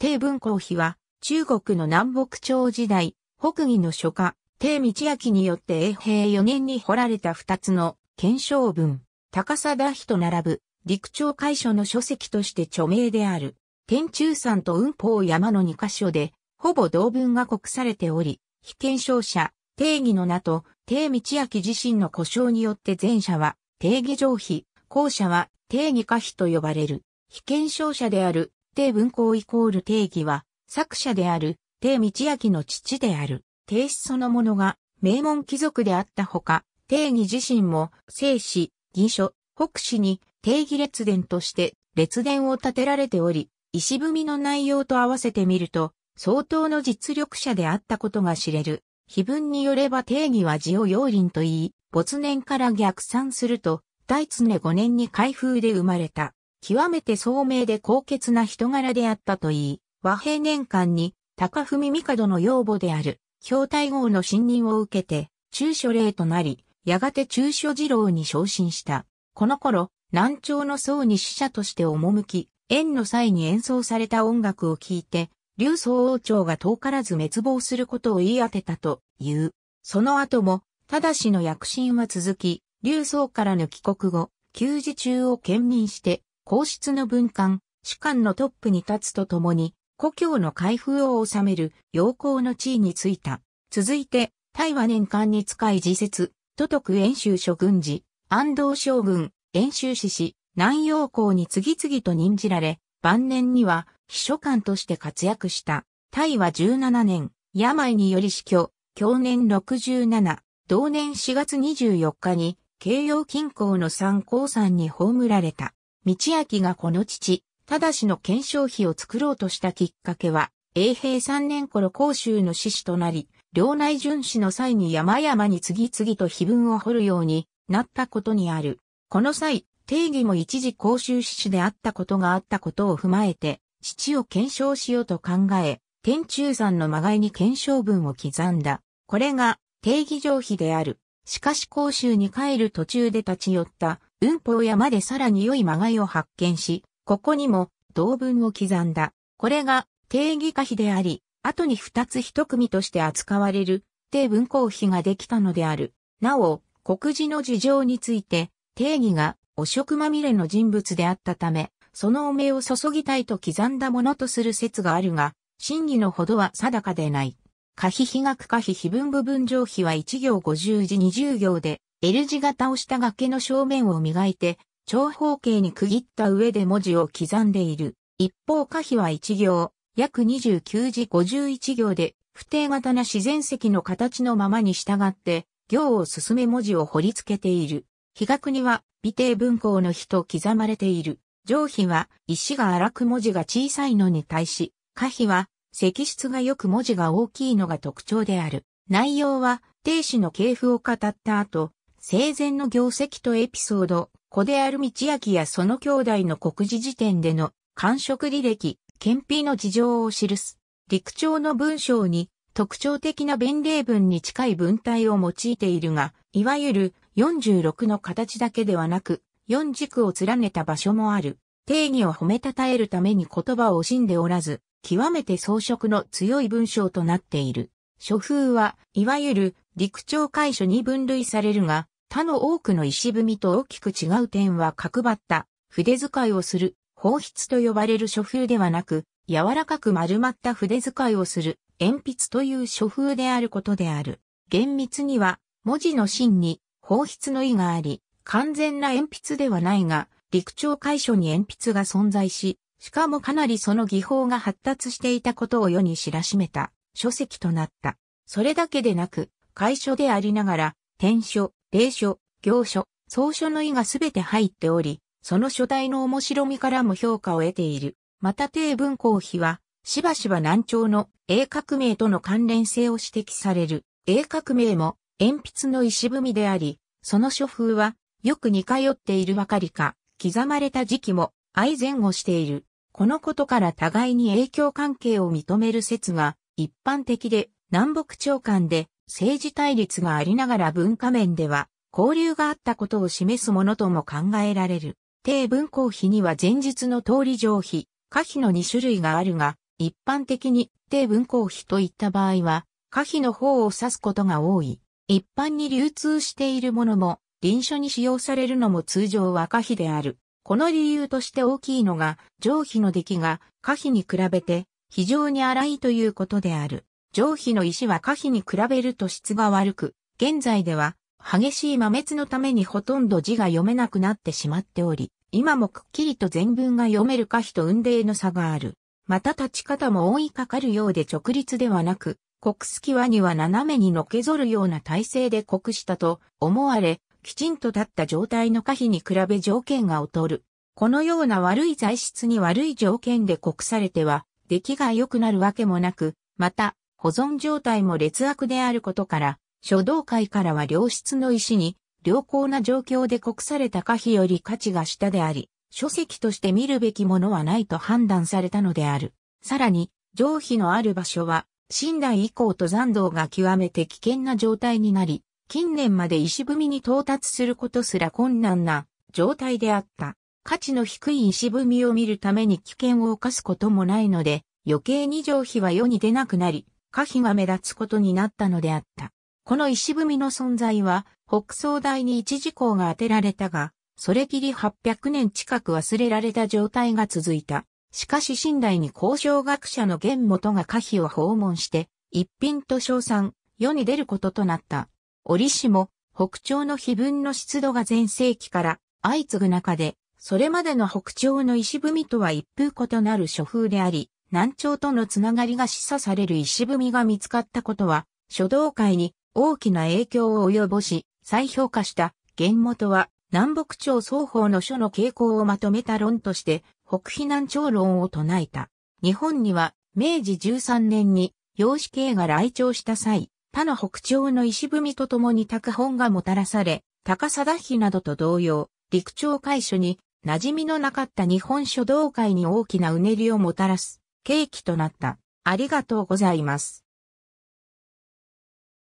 帝文公妃は、中国の南北朝時代、北魏の書家、帝道明によって永平4年に掘られた二つの、検証文、高貞碑と並ぶ、陸朝会所の書籍として著名である。天中山と雲峰山の2箇所で、ほぼ同文が刻されており、被検証者、定義の名と、帝道明自身の故障によって前者は、定義上妃、後者は定義下妃と呼ばれる。非検証者である定文庫イコール定義は、作者である、定道明の父である、定子そのものが、名門貴族であったほか、定義自身も、聖子、義書、北史に、定義列伝として、列伝を建てられており、石踏みの内容と合わせてみると、相当の実力者であったことが知れる。碑文によれば定義は字を要林と言い、没年から逆算すると、大常5年に開封で生まれた。極めて聡明で高潔な人柄であったといい、和平年間に高文帝の養母である、兵隊号の信任を受けて、中書令となり、やがて中書次郎に昇進した。この頃、南朝の僧に使者として赴き、縁の際に演奏された音楽を聴いて、劉総王朝が遠からず滅亡することを言い当てたという。その後も、ただしの躍進は続き、劉総からの帰国後、給仕中を兼任して、皇室の文官、士官のトップに立つとともに、故郷の開封を治める陽光の地位についた。続いて、大和年間に使い自説、都督遠州諸軍事、安藤将軍、遠州志士、南陽公に次々と任じられ、晩年には秘書官として活躍した。大和17年、病により死去、去年67、同年4月24日に、慶陽近郊の三高山に葬られた。道明がこの父、ただしの検証費を作ろうとしたきっかけは、永平三年頃甲州の志士となり、領内巡視の際に山々に次々と碑文を掘るようになったことにある。この際、定義も一時甲州志士であったことがあったことを踏まえて、父を検証しようと考え、天中山のまがいに検証文を刻んだ。これが定義上碑である。しかし甲州に帰る途中で立ち寄った文法山でさらに良いまがいを発見し、ここにも同文を刻んだ。これが定義可否であり、後に二つ一組として扱われる定文公費ができたのである。なお、国事の事情について定義が汚職まみれの人物であったため、その汚名を注ぎたいと刻んだものとする説があるが、真偽のほどは定かでない。可否比額可否非分部分上比は1行50字20行で L 字型をした崖の正面を磨いて、長方形に区切った上で文字を刻んでいる。一方可否は一行、約29字51行で、不定型な自然石の形のままに従って、行を進め文字を掘り付けている。比較には、微定文庫の日と刻まれている。上皮は、石が荒く文字が小さいのに対し、下皮は、石質がよく文字が大きいのが特徴である。内容は、定子の系譜を語った後、生前の業績とエピソード、子である道明やその兄弟の国事時点での官職履歴、検品の事情を記す。陸長の文章に特徴的な弁例文に近い文体を用いているが、いわゆる46の形だけではなく、4軸を連ねた場所もある。定義を褒めたたえるために言葉を惜しんでおらず、極めて装飾の強い文章となっている。書風は、いわゆる陸長会書に分類されるが、他の多くの石踏みと大きく違う点は角張った筆使いをする放筆と呼ばれる書風ではなく、柔らかく丸まった筆使いをする鉛筆という書風であることである。厳密には文字の芯に放筆の意があり、完全な鉛筆ではないが、陸長解書に鉛筆が存在し、しかもかなりその技法が発達していたことを世に知らしめた書籍となった。それだけでなく、解書でありながら、転書、霊書、行書、草書の意がすべて入っており、その書体の面白みからも評価を得ている。また定文公碑は、しばしば南朝の英革命との関連性を指摘される。英革命も鉛筆の石踏みであり、その書風はよく似通っているばかりか、刻まれた時期も愛前後している。このことから互いに影響関係を認める説が一般的で南北朝間で政治対立がありながら文化面では交流があったことを示すものとも考えられる。低文公比には前日の通り上碑、下碑の2種類があるが、一般的に低文公比といった場合は、下碑の方を指すことが多い。一般に流通しているものも、臨書に使用されるのも通常は下碑である。この理由として大きいのが、上碑の出来が下碑に比べて非常に荒いということである。上皮の石は下皮に比べると質が悪く、現在では激しい摩滅のためにほとんど字が読めなくなってしまっており、今もくっきりと全文が読める下皮と雲泥の差がある。また立ち方も覆いかかるようで直立ではなく、国すき輪には斜めにのけぞるような体勢で国したと思われ、きちんと立った状態の可否に比べ条件が劣る。このような悪い材質に悪い条件で国されては、出来が良くなるわけもなく、また、保存状態も劣悪であることから、書道界からは良質の石に、良好な状況で国された可否より価値が下であり、書籍として見るべきものはないと判断されたのである。さらに、上皮のある場所は、新代以降と残道が極めて危険な状態になり、近年まで石踏みに到達することすら困難な状態であった。価値の低い石踏みを見るために危険を冒すこともないので、余計に上皮は世に出なくなり、可否が目立つことになったのであった。この石踏みの存在は、北総大に一時光が当てられたが、それきり800年近く忘れられた状態が続いた。しかし新代に交渉学者の玄元が可否を訪問して、一品と称賛、世に出ることとなった。折しも、北朝の碑文の湿度が前世紀から相次ぐ中で、それまでの北朝の石踏みとは一風異なる書風であり、南朝とのつながりが示唆される石踏みが見つかったことは、書道界に大きな影響を及ぼし、再評価した元元は、南北朝双方の書の傾向をまとめた論として、北非南朝論を唱えた。日本には、明治13年に、陽子系が来朝した際、他の北朝の石踏みと共に拓本がもたらされ、高貞妃などと同様、陸朝会所に馴染みのなかった日本書道界に大きなうねりをもたらす契機となった。ありがとうございます。